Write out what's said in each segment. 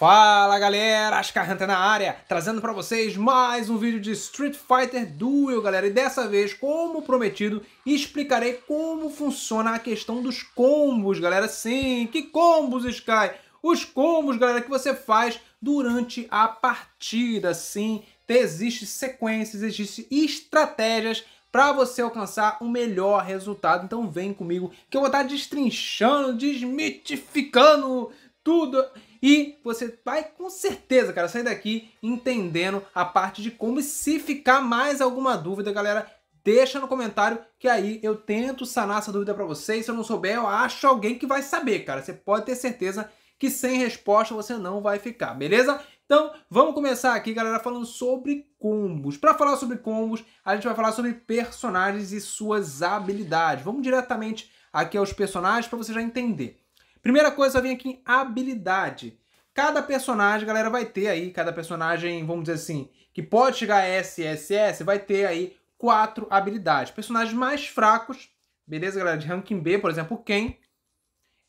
Fala galera, Ascarranta é na área, trazendo para vocês mais um vídeo de Street Fighter Duel, galera. E dessa vez, como prometido, explicarei como funciona a questão dos combos, galera. Sim, que combos, Sky? Os combos, galera, que você faz durante a partida, sim. Existem sequências, existem estratégias para você alcançar o melhor resultado. Então vem comigo que eu vou estar tá destrinchando, desmitificando tudo e você vai com certeza, cara, sair daqui entendendo a parte de como e se ficar mais alguma dúvida, galera, deixa no comentário que aí eu tento sanar essa dúvida para vocês. Se eu não souber, eu acho alguém que vai saber, cara. Você pode ter certeza que sem resposta você não vai ficar, beleza? Então, vamos começar aqui, galera, falando sobre combos. Para falar sobre combos, a gente vai falar sobre personagens e suas habilidades. Vamos diretamente aqui aos personagens para você já entender. Primeira coisa, eu vim aqui em habilidade. Cada personagem, galera, vai ter aí, cada personagem, vamos dizer assim, que pode chegar a SSS, vai ter aí quatro habilidades. Personagens mais fracos, beleza, galera? De ranking B, por exemplo, Ken,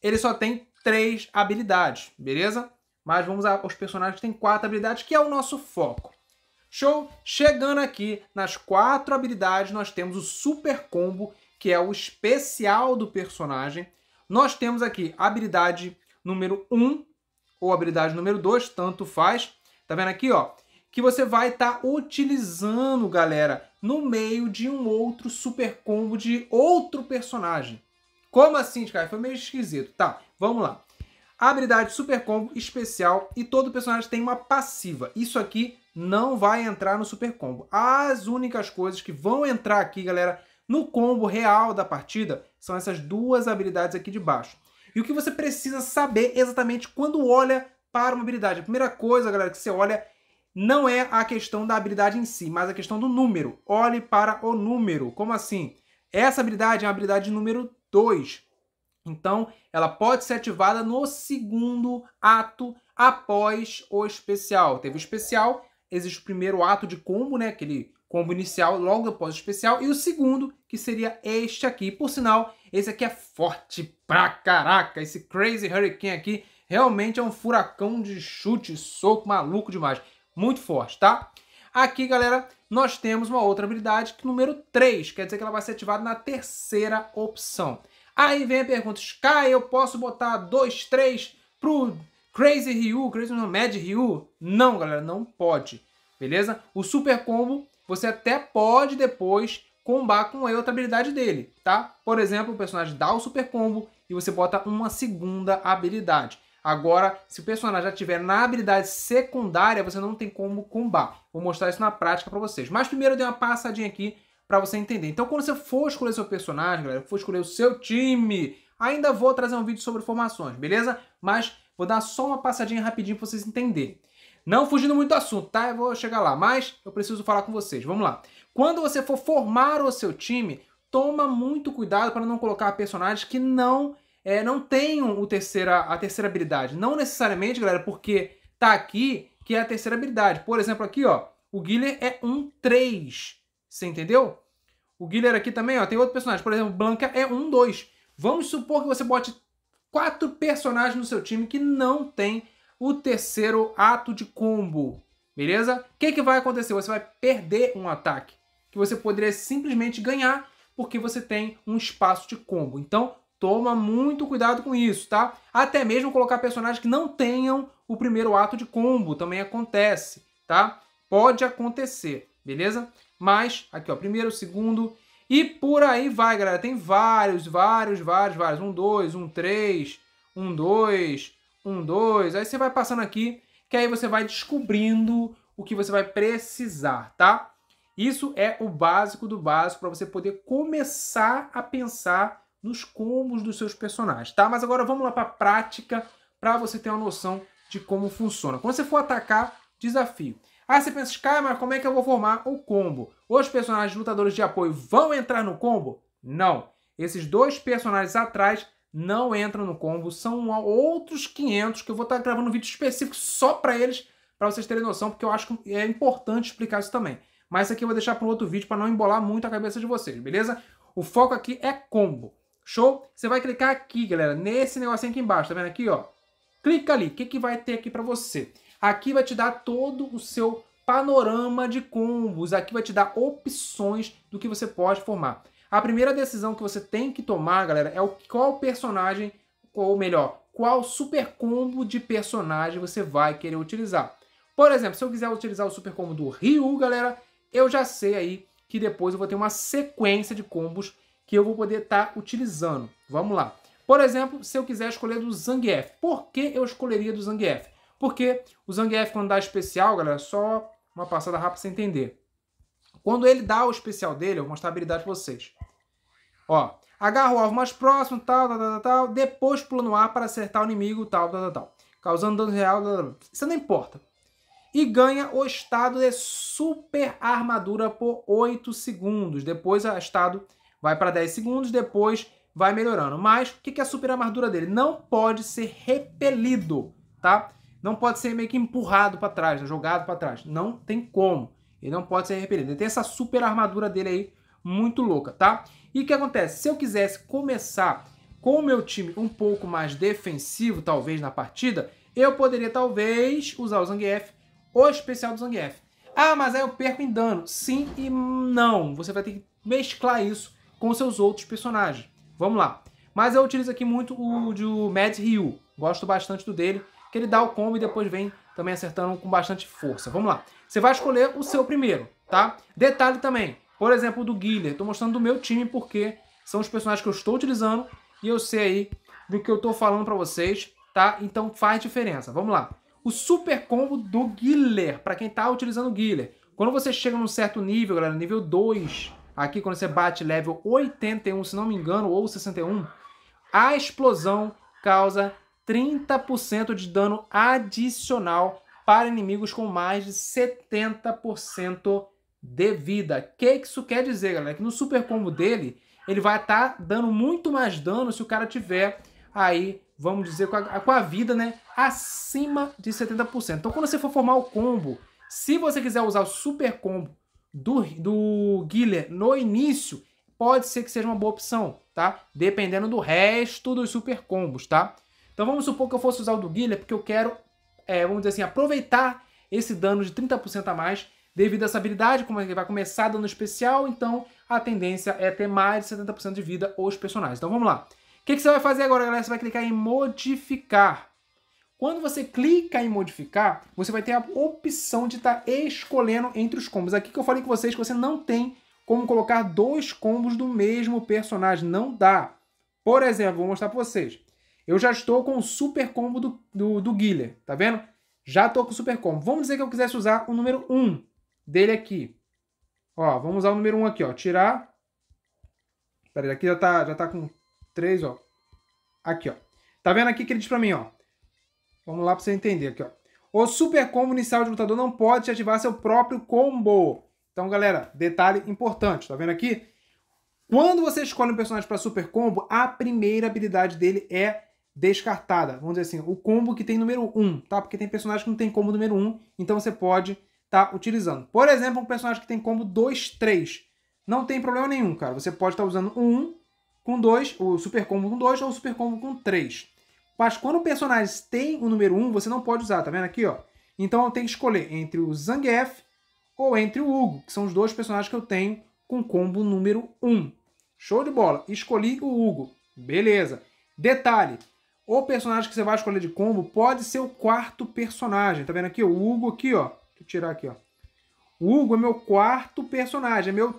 ele só tem três habilidades, beleza? Mas vamos aos personagens que têm quatro habilidades, que é o nosso foco. Show? Chegando aqui nas quatro habilidades, nós temos o Super Combo, que é o especial do personagem. Nós temos aqui a habilidade número 1, um, ou habilidade número 2, tanto faz. Tá vendo aqui, ó? Que você vai estar tá utilizando, galera, no meio de um outro super combo de outro personagem. Como assim, cara? Foi meio esquisito. Tá, vamos lá. habilidade super combo especial e todo personagem tem uma passiva. Isso aqui não vai entrar no super combo. As únicas coisas que vão entrar aqui, galera, no combo real da partida são essas duas habilidades aqui de baixo e o que você precisa saber exatamente quando olha para uma habilidade. A primeira coisa, galera, que você olha não é a questão da habilidade em si, mas a questão do número. Olhe para o número. Como assim? Essa habilidade é a habilidade número 2. Então, ela pode ser ativada no segundo ato após o especial. Teve o especial, existe o primeiro ato de combo, né? Aquele combo inicial logo após o especial, e o segundo, que seria este aqui. Por sinal, esse aqui é forte pra caraca, esse Crazy Hurricane aqui realmente é um furacão de chute, soco, maluco demais, muito forte, tá? Aqui, galera, nós temos uma outra habilidade, que número 3, quer dizer que ela vai ser ativada na terceira opção. Aí vem a pergunta, Sky, eu posso botar 2, 3 pro Crazy Ryu, Crazy não, Mad Ryu? Não, galera, não pode beleza? O super combo você até pode depois combar com a outra habilidade dele, tá? Por exemplo, o personagem dá o super combo e você bota uma segunda habilidade. Agora, se o personagem já tiver na habilidade secundária, você não tem como combar. Vou mostrar isso na prática para vocês. Mas primeiro eu dei uma passadinha aqui para você entender. Então, quando você for escolher seu personagem, galera, for escolher o seu time, ainda vou trazer um vídeo sobre formações, beleza? Mas vou dar só uma passadinha rapidinho para vocês entenderem. Não fugindo muito do assunto, tá? Eu vou chegar lá, mas eu preciso falar com vocês. Vamos lá. Quando você for formar o seu time, toma muito cuidado para não colocar personagens que não é, não tenham o terceira, a terceira habilidade. Não necessariamente, galera, porque tá aqui que é a terceira habilidade. Por exemplo, aqui, ó, o Guiller é um 3. Você entendeu? O Guiller aqui também, ó, tem outro personagem. Por exemplo, Blanca é um 2. Vamos supor que você bote quatro personagens no seu time que não tem o terceiro ato de combo, beleza? O que, que vai acontecer? Você vai perder um ataque que você poderia simplesmente ganhar porque você tem um espaço de combo. Então, toma muito cuidado com isso, tá? Até mesmo colocar personagens que não tenham o primeiro ato de combo também acontece, tá? Pode acontecer, beleza? Mas, aqui ó, primeiro, segundo, e por aí vai, galera. Tem vários, vários, vários, vários. Um, dois, um, três, um, dois, um, dois. Aí você vai passando aqui, que aí você vai descobrindo o que você vai precisar, tá? Isso é o básico do básico para você poder começar a pensar nos combos dos seus personagens, tá? Mas agora vamos lá para a prática para você ter uma noção de como funciona. Quando você for atacar, desafio. Ah, você pensa, cara, mas como é que eu vou formar o combo? Os personagens lutadores de apoio vão entrar no combo? Não. Esses dois personagens atrás não entram no combo. São outros 500 que eu vou estar tá gravando um vídeo específico só para eles, para vocês terem noção, porque eu acho que é importante explicar isso também. Mas isso aqui eu vou deixar para um outro vídeo para não embolar muito a cabeça de vocês, beleza? O foco aqui é combo. Show? Você vai clicar aqui, galera, nesse negocinho aqui embaixo, tá vendo aqui, ó? Clica ali, o que, que vai ter aqui para você? Aqui vai te dar todo o seu panorama de combos, aqui vai te dar opções do que você pode formar. A primeira decisão que você tem que tomar, galera, é o qual personagem, ou melhor, qual super combo de personagem você vai querer utilizar. Por exemplo, se eu quiser utilizar o super combo do Ryu, galera, eu já sei aí que depois eu vou ter uma sequência de combos que eu vou poder estar tá utilizando. Vamos lá. Por exemplo, se eu quiser escolher do Zangief. Por que eu escolheria do Zangief? Porque o Zangief, quando dá especial, galera, só uma passada rápida para você entender. Quando ele dá o especial dele, eu vou mostrar a habilidade pra vocês. Ó, agarra o alvo mais próximo, tal, tal, tal, tal, depois pula no ar para acertar o inimigo, tal, tal, tal, tal. Causando dano real, tal, tal. isso não importa. E ganha o estado de super armadura por 8 segundos. Depois o estado vai para 10 segundos, depois vai melhorando. Mas o que é a super armadura dele? Não pode ser repelido, tá? Não pode ser meio que empurrado para trás, né? jogado para trás. Não tem como. Ele não pode ser repelido. Ele tem essa super armadura dele aí, muito louca, tá? E o que acontece? Se eu quisesse começar com o meu time um pouco mais defensivo, talvez, na partida, eu poderia talvez usar o Zangief, o especial do Zangief. Ah, mas aí eu perco em dano. Sim e não. Você vai ter que mesclar isso com seus outros personagens. Vamos lá. Mas eu utilizo aqui muito o de Mad Ryu. Gosto bastante do dele, que ele dá o combo e depois vem também acertando com bastante força. Vamos lá. Você vai escolher o seu primeiro, tá? Detalhe também, por exemplo, do Guilherme. Estou mostrando do meu time porque são os personagens que eu estou utilizando e eu sei aí do que eu estou falando para vocês, tá? Então faz diferença. Vamos lá. O super combo do Guiller, para quem está utilizando o Guiller. Quando você chega num certo nível, galera, nível 2, aqui quando você bate level 81, se não me engano, ou 61, a explosão causa 30% de dano adicional para inimigos com mais de 70% de vida. O que, isso quer dizer, galera? Que no super combo dele, ele vai estar tá dando muito mais dano se o cara tiver aí, vamos dizer, com a, com a vida, né? Acima de 70%. Então, quando você for formar o combo, se você quiser usar o super combo do, do Guilherme no início, pode ser que seja uma boa opção, tá? Dependendo do resto dos super combos, tá? Então vamos supor que eu fosse usar o do Guilherme porque eu quero é, vamos dizer assim, aproveitar esse dano de 30% a mais devido a essa habilidade, como ele é vai começar dando especial, então a tendência é ter mais de 70% de vida os personagens. Então vamos lá. O que, que, você vai fazer agora, galera? Você vai clicar em modificar. Quando você clica em modificar, você vai ter a opção de estar tá escolhendo entre os combos. Aqui que eu falei com vocês que você não tem como colocar dois combos do mesmo personagem. Não dá. Por exemplo, vou mostrar para vocês. Eu já estou com o super combo do, do, do Guiller, tá vendo? Já estou com o super combo. Vamos dizer que eu quisesse usar o número 1 dele aqui. Ó, vamos usar o número 1 aqui, ó. Tirar. Pera aí, aqui já tá, já tá com 3, ó. Aqui, ó. Tá vendo aqui que ele diz pra mim, ó. Vamos lá pra você entender aqui, ó. O super combo inicial de lutador não pode ativar seu próprio combo. Então, galera, detalhe importante. Tá vendo aqui? Quando você escolhe um personagem para super combo, a primeira habilidade dele é descartada. Vamos dizer assim, o combo que tem número 1, tá? Porque tem personagem que não tem combo número 1, então você pode estar tá utilizando. Por exemplo, um personagem que tem combo 2, 3. Não tem problema nenhum, cara. Você pode estar tá usando o 1 com 2, o super combo com 2 ou o super combo com 3. Mas quando o personagem tem o número 1, você não pode usar, tá vendo aqui, ó? Então eu tenho que escolher entre o Zangief ou entre o Hugo, que são os dois personagens que eu tenho com combo número 1. Show de bola! Escolhi o Hugo. Beleza. Detalhe, o personagem que você vai escolher de combo pode ser o quarto personagem. Tá vendo aqui? O Hugo aqui, ó. Deixa eu tirar aqui, ó. O Hugo é meu quarto personagem, é meu,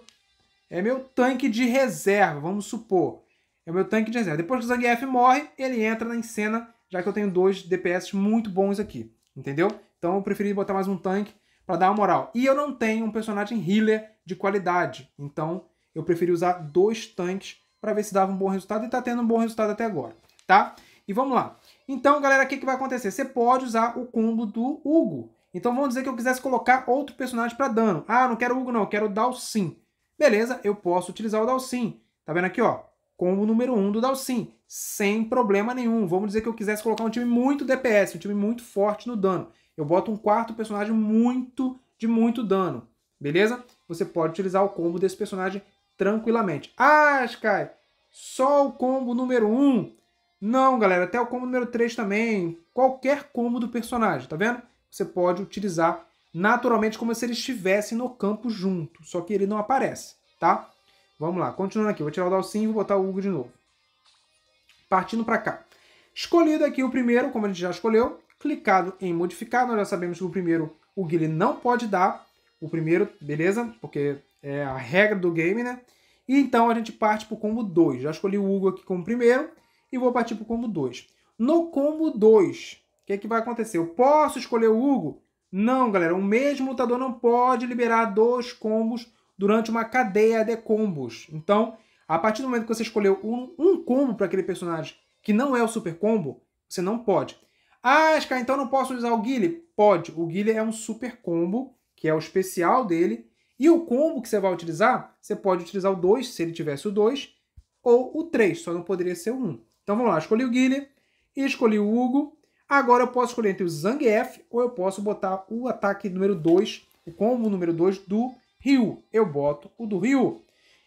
é meu tanque de reserva, vamos supor. É meu tanque de reserva. Depois que o Zangief morre, ele entra em cena, já que eu tenho dois DPS muito bons aqui, entendeu? Então eu preferi botar mais um tanque para dar uma moral. E eu não tenho um personagem healer de qualidade, então eu preferi usar dois tanques para ver se dava um bom resultado e tá tendo um bom resultado até agora, tá? E vamos lá. Então, galera, o que, que vai acontecer? Você pode usar o combo do Hugo. Então, vamos dizer que eu quisesse colocar outro personagem para dano. Ah, não quero o Hugo não, eu quero o Dalsim. Beleza, eu posso utilizar o Dalsim. Tá vendo aqui, ó? Combo número 1 um do Dalsim. Sem problema nenhum. Vamos dizer que eu quisesse colocar um time muito DPS, um time muito forte no dano. Eu boto um quarto personagem muito, de muito dano. Beleza? Você pode utilizar o combo desse personagem tranquilamente. Ah, Sky, só o combo número 1. Um. Não, galera, até o combo número 3 também. Qualquer combo do personagem, tá vendo? Você pode utilizar naturalmente como se eles estivessem no campo junto, só que ele não aparece, tá? Vamos lá, continuando aqui. Vou tirar o Dalcin e vou botar o Hugo de novo. Partindo para cá. Escolhido aqui o primeiro, como a gente já escolheu, clicado em modificar, nós já sabemos que o primeiro o Guile não pode dar. O primeiro, beleza? Porque é a regra do game, né? E então a gente parte para o combo 2. Já escolhi o Hugo aqui como primeiro e vou partir para o combo 2. No combo 2, o que, é que vai acontecer? Eu posso escolher o Hugo? Não, galera. O mesmo lutador não pode liberar dois combos durante uma cadeia de combos. Então, a partir do momento que você escolheu um, um combo para aquele personagem que não é o super combo, você não pode. Ah, Scar, então não posso usar o Guile? Pode. O Guile é um super combo, que é o especial dele. E o combo que você vai utilizar, você pode utilizar o 2, se ele tivesse o 2, ou o 3, só não poderia ser o 1. Um. Então vamos lá, escolhi o Guilherme, escolhi o Hugo. Agora eu posso escolher entre o Zangief ou eu posso botar o ataque número 2, o combo número 2 do Ryu. Eu boto o do Ryu.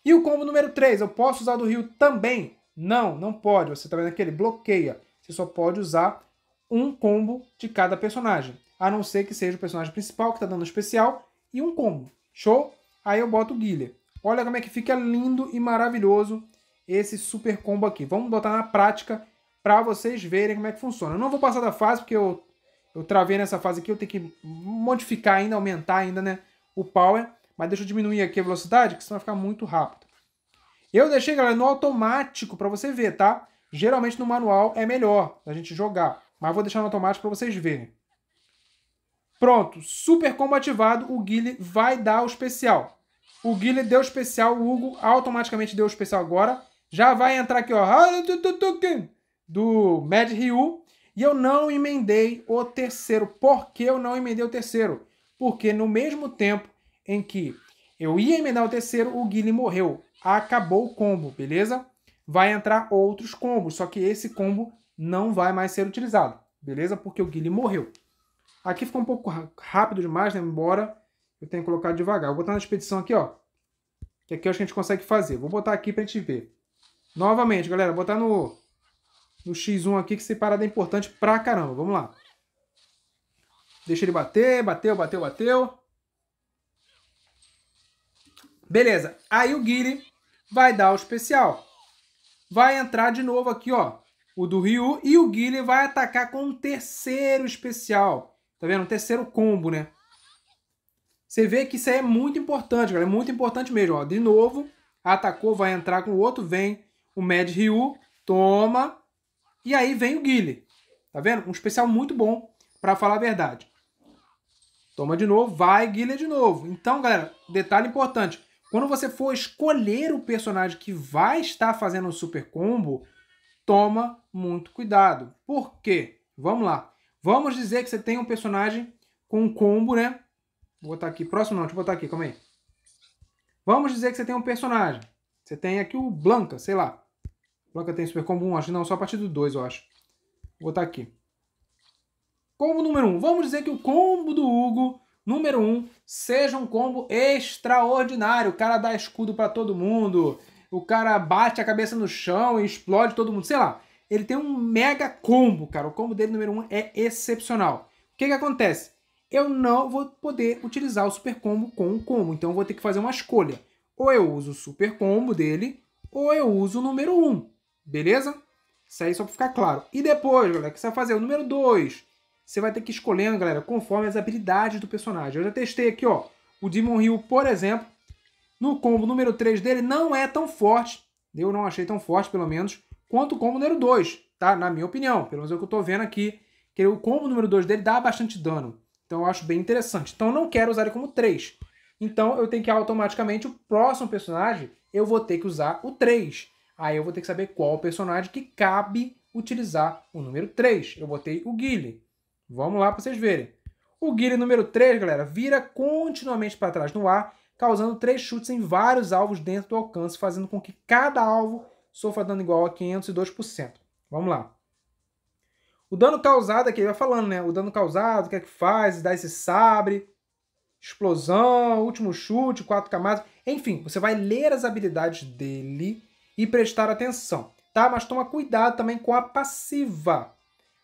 E o combo número 3, eu posso usar o do Ryu também? Não, não pode. Você está vendo aqui, ele bloqueia. Você só pode usar um combo de cada personagem. A não ser que seja o personagem principal que está dando especial e um combo. Show? Aí eu boto o Guilherme. Olha como é que fica lindo e maravilhoso esse super combo aqui. Vamos botar na prática para vocês verem como é que funciona. Eu não vou passar da fase, porque eu, eu travei nessa fase aqui, eu tenho que modificar ainda, aumentar ainda né, o power. Mas deixa eu diminuir aqui a velocidade, que senão vai ficar muito rápido. Eu deixei, galera, no automático para você ver, tá? Geralmente no manual é melhor a gente jogar, mas vou deixar no automático para vocês verem. Pronto, super combo ativado, o Guile vai dar o especial. O Guile deu especial, o Hugo automaticamente deu o especial agora já vai entrar aqui, ó, do Mad Ryu. E eu não emendei o terceiro. Por que eu não emendei o terceiro? Porque no mesmo tempo em que eu ia emendar o terceiro, o Guile morreu. Acabou o combo, beleza? Vai entrar outros combos, só que esse combo não vai mais ser utilizado, beleza? Porque o Guile morreu. Aqui ficou um pouco rápido demais, né? Embora eu tenha colocado devagar. Vou botar na expedição aqui, ó. Que aqui eu acho que a gente consegue fazer. Vou botar aqui pra gente ver. Novamente, galera, botar no, no X1 aqui que separada parada é importante pra caramba. Vamos lá. Deixa ele bater, bateu, bateu, bateu. Beleza. Aí o Guile vai dar o especial. Vai entrar de novo aqui, ó. O do Ryu. E o Guile vai atacar com um terceiro especial. Tá vendo? Um terceiro combo, né? Você vê que isso é muito importante, galera. É muito importante mesmo, ó. De novo, atacou, vai entrar com o outro, vem o Mad Ryu, toma, e aí vem o Guile. Tá vendo? Um especial muito bom, para falar a verdade. Toma de novo, vai Guile de novo. Então, galera, detalhe importante. Quando você for escolher o personagem que vai estar fazendo o super combo, toma muito cuidado. Por quê? Vamos lá. Vamos dizer que você tem um personagem com um combo, né? Vou botar aqui. Próximo não, deixa eu botar aqui, calma aí. Vamos dizer que você tem um personagem. Você tem aqui o Blanca, sei lá. Blanca tem super combo 1, acho. Não, só a partir do 2, eu acho. Vou botar aqui. Combo número 1. Vamos dizer que o combo do Hugo, número 1, seja um combo extraordinário. O cara dá escudo para todo mundo. O cara bate a cabeça no chão e explode todo mundo. Sei lá. Ele tem um mega combo, cara. O combo dele número 1 é excepcional. O que, que acontece? Eu não vou poder utilizar o super combo com o combo. Então eu vou ter que fazer uma escolha. Ou eu uso o super combo dele, ou eu uso o número 1. Beleza? Isso aí só para ficar claro. E depois, galera, o que você vai fazer? O número 2, você vai ter que escolher, galera, conforme as habilidades do personagem. Eu já testei aqui, ó, o Demon Hill, por exemplo, no combo número 3 dele não é tão forte, eu não achei tão forte, pelo menos, quanto o combo número 2, tá? Na minha opinião, pelo menos é o que eu tô vendo aqui, que o combo número 2 dele dá bastante dano. Então eu acho bem interessante. Então eu não quero usar ele como 3. Então eu tenho que automaticamente, o próximo personagem, eu vou ter que usar o 3. Aí eu vou ter que saber qual personagem que cabe utilizar o número 3. Eu botei o Guile. Vamos lá para vocês verem. O Guile número 3, galera, vira continuamente para trás no ar, causando três chutes em vários alvos dentro do alcance, fazendo com que cada alvo sofra dano igual a 502%. Vamos lá. O dano causado aqui, ele vai falando, né? O dano causado, o que é que faz, dá esse sabre, explosão, último chute, quatro camadas. Enfim, você vai ler as habilidades dele e prestar atenção, tá? Mas toma cuidado também com a passiva.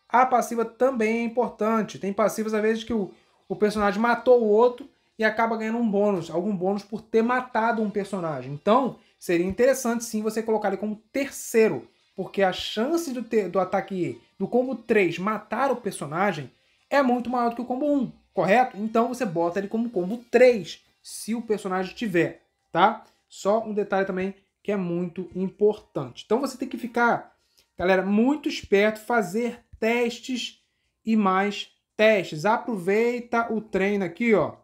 A passiva também é importante. Tem passivas, às vezes, que o, o personagem matou o outro e acaba ganhando um bônus, algum bônus por ter matado um personagem. Então, seria interessante sim você colocar ele como terceiro, porque a chance do, ter, do ataque do combo 3 matar o personagem é muito maior do que o combo 1, correto? Então você bota ele como combo 3, se o personagem tiver, tá? Só um detalhe também que é muito importante. Então você tem que ficar, galera, muito esperto, fazer testes e mais testes. Aproveita o treino aqui, ó.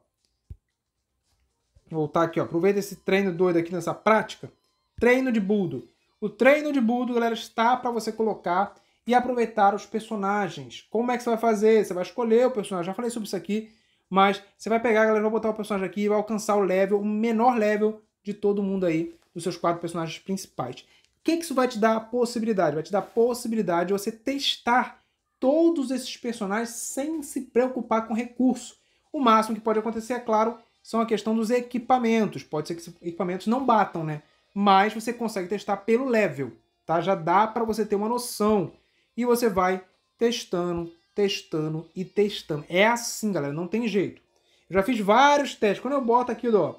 Vou voltar aqui, ó. Aproveita esse treino doido aqui nessa prática. Treino de Budo. O treino de Budo, galera, está para você colocar e aproveitar os personagens. Como é que você vai fazer? Você vai escolher o personagem. Já falei sobre isso aqui, mas você vai pegar, galera, vai botar o personagem aqui e vai alcançar o level, o menor level de todo mundo aí dos seus quatro personagens principais. O que, é que isso vai te dar a possibilidade? Vai te dar a possibilidade de você testar todos esses personagens sem se preocupar com recurso. O máximo que pode acontecer, é claro, são a questão dos equipamentos. Pode ser que equipamentos não batam, né? Mas você consegue testar pelo level, tá? Já dá para você ter uma noção. E você vai testando, testando e testando. É assim, galera, não tem jeito. Eu já fiz vários testes. Quando eu boto aqui, ó,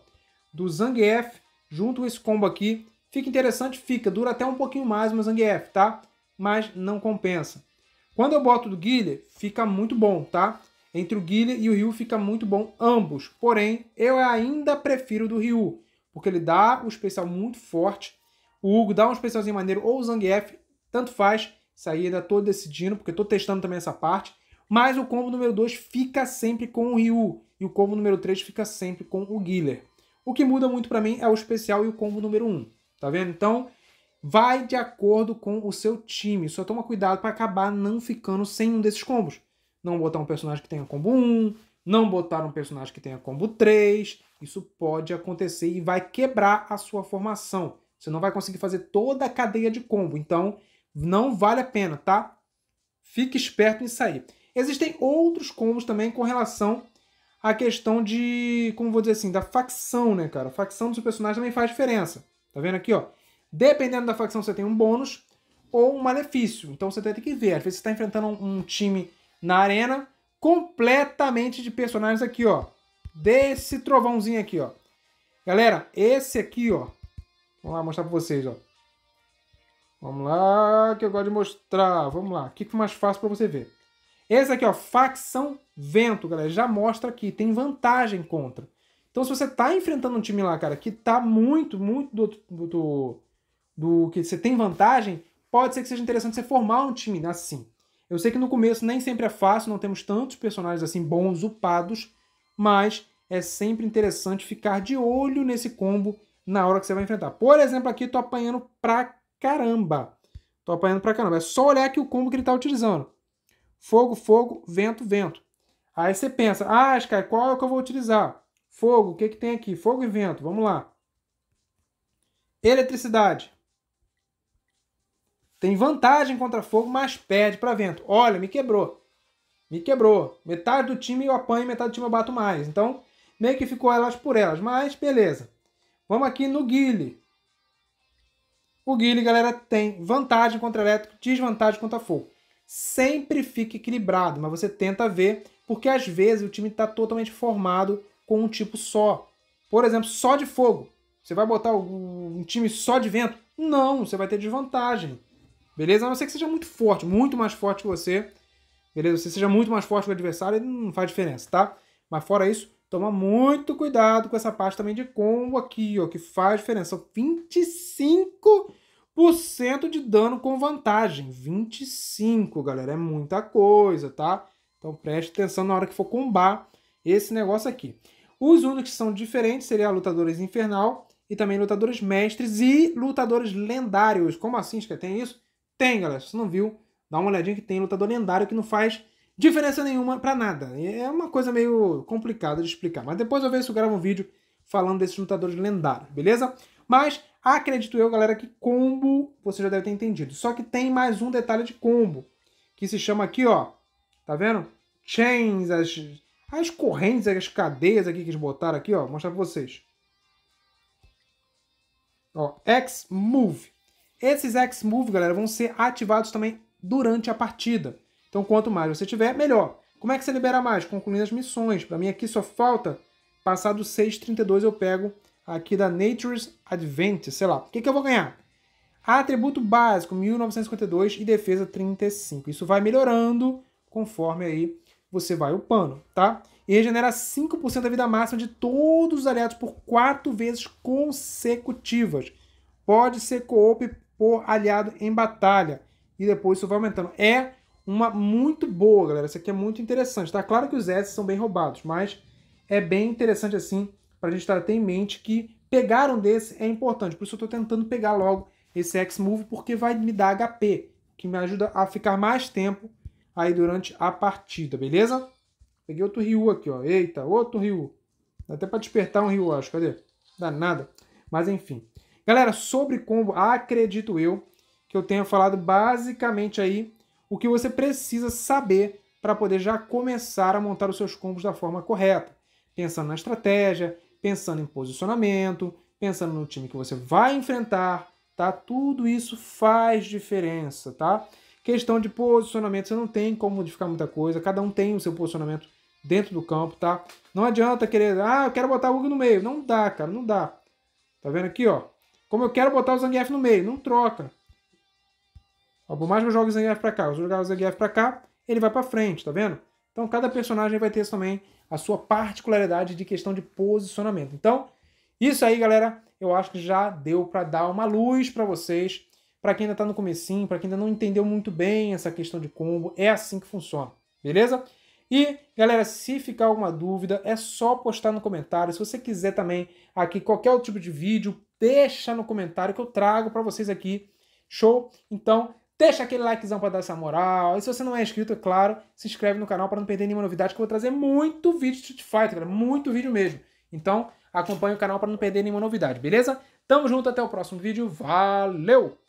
do Zangief junto esse combo aqui. Fica interessante, fica, dura até um pouquinho mais o Zangief, tá? Mas não compensa. Quando eu boto do Guile, fica muito bom, tá? Entre o Guile e o Ryu fica muito bom ambos, porém eu ainda prefiro do Ryu, porque ele dá um especial muito forte, o Hugo dá um especialzinho maneiro ou o Zangief, tanto faz, isso aí ainda tô decidindo, porque tô testando também essa parte, mas o combo número 2 fica sempre com o Ryu, e o combo número 3 fica sempre com o Guiller. O que muda muito para mim é o especial e o combo número 1, um, tá vendo? Então, vai de acordo com o seu time. Só toma cuidado para acabar não ficando sem um desses combos. Não botar um personagem que tenha combo 1, não botar um personagem que tenha combo 3. Isso pode acontecer e vai quebrar a sua formação. Você não vai conseguir fazer toda a cadeia de combo. Então, não vale a pena, tá? Fique esperto nisso aí. Existem outros combos também com relação a questão de, como vou dizer assim, da facção, né, cara? A facção dos personagens também faz diferença. Tá vendo aqui, ó? Dependendo da facção, você tem um bônus ou um malefício. Então você tem que ver. Às vezes você está enfrentando um time na arena completamente de personagens aqui, ó. Desse trovãozinho aqui, ó. Galera, esse aqui, ó. Vamos lá mostrar pra vocês, ó. Vamos lá, que eu gosto de mostrar. Vamos lá. O que, que mais fácil para você ver? Esse aqui, ó, facção vento, galera, já mostra aqui, tem vantagem contra. Então, se você tá enfrentando um time lá, cara, que tá muito, muito do, do, do que você tem vantagem, pode ser que seja interessante você formar um time assim. Eu sei que no começo nem sempre é fácil, não temos tantos personagens assim bons, upados, mas é sempre interessante ficar de olho nesse combo na hora que você vai enfrentar. Por exemplo, aqui tô apanhando pra caramba. Tô apanhando pra caramba. É só olhar aqui o combo que ele tá utilizando. Fogo, fogo, vento, vento. Aí você pensa, ah, Sky, qual é o que eu vou utilizar? Fogo, o que, que tem aqui? Fogo e vento, vamos lá. Eletricidade. Tem vantagem contra fogo, mas perde para vento. Olha, me quebrou. Me quebrou. Metade do time eu apanho, metade do time eu bato mais. Então, meio que ficou elas por elas, mas beleza. Vamos aqui no Guile. O Guile, galera, tem vantagem contra elétrico, desvantagem contra fogo sempre fica equilibrado, mas você tenta ver, porque às vezes o time está totalmente formado com um tipo só. Por exemplo, só de fogo. Você vai botar um time só de vento? Não, você vai ter desvantagem. Beleza? A não ser que seja muito forte, muito mais forte que você. Beleza? Você seja muito mais forte que o adversário, não faz diferença, tá? Mas fora isso, toma muito cuidado com essa parte também de combo aqui, ó, que faz diferença. São 25 25% de dano com vantagem. 25, galera, é muita coisa, tá? Então preste atenção na hora que for combar esse negócio aqui. Os únicos que são diferentes seriam lutadores infernal e também lutadores mestres e lutadores lendários. Como assim, que tem isso? Tem, galera. Se não viu, dá uma olhadinha que tem lutador lendário que não faz diferença nenhuma para nada. É uma coisa meio complicada de explicar, mas depois eu vejo se eu gravo um vídeo falando desses lutadores lendários, beleza? Mas Acredito eu, galera, que combo você já deve ter entendido. Só que tem mais um detalhe de combo, que se chama aqui, ó, tá vendo? Chains, as, as correntes, as cadeias aqui que eles botaram aqui, ó, vou mostrar pra vocês. Ó, X-Move. Esses X-Move, galera, vão ser ativados também durante a partida. Então, quanto mais você tiver, melhor. Como é que você libera mais? Concluindo as missões. Para mim aqui só falta, passado 6,32 eu pego aqui da Nature's Advent, sei lá. O que, que eu vou ganhar? Atributo básico, 1952 e defesa 35. Isso vai melhorando conforme aí você vai upando, tá? E regenera 5% da vida máxima de todos os aliados por 4 vezes consecutivas. Pode ser coop por aliado em batalha. E depois isso vai aumentando. É uma muito boa, galera. Isso aqui é muito interessante, tá? Claro que os S são bem roubados, mas é bem interessante assim para a gente tá, ter em mente que pegar um desse é importante. Por isso eu estou tentando pegar logo esse X-Move, porque vai me dar HP, que me ajuda a ficar mais tempo aí durante a partida, beleza? Peguei outro Ryu aqui, ó. Eita, outro Ryu. Dá até para despertar um Ryu, acho. Cadê? Dá nada. Mas enfim. Galera, sobre combo, acredito eu que eu tenha falado basicamente aí o que você precisa saber para poder já começar a montar os seus combos da forma correta, pensando na estratégia, pensando em posicionamento, pensando no time que você vai enfrentar, tá? Tudo isso faz diferença, tá? Questão de posicionamento, você não tem como modificar muita coisa, cada um tem o seu posicionamento dentro do campo, tá? Não adianta querer, ah, eu quero botar o Hugo no meio. Não dá, cara, não dá. Tá vendo aqui, ó? Como eu quero botar o Zangief no meio, não troca. Ó, por mais que eu jogue o Zangief pra cá, eu jogar o Zangief pra cá, ele vai pra frente, tá vendo? Então cada personagem vai ter também a sua particularidade de questão de posicionamento. Então, isso aí, galera, eu acho que já deu para dar uma luz para vocês, para quem ainda está no comecinho, para quem ainda não entendeu muito bem essa questão de combo, é assim que funciona, beleza? E, galera, se ficar alguma dúvida, é só postar no comentário. Se você quiser também aqui qualquer outro tipo de vídeo, deixa no comentário que eu trago para vocês aqui. Show? Então, Deixa aquele likezão para dar essa moral. E se você não é inscrito, é claro, se inscreve no canal para não perder nenhuma novidade, que eu vou trazer muito vídeo de Street Fighter, cara. Muito vídeo mesmo. Então, acompanhe o canal para não perder nenhuma novidade, beleza? Tamo junto, até o próximo vídeo. Valeu!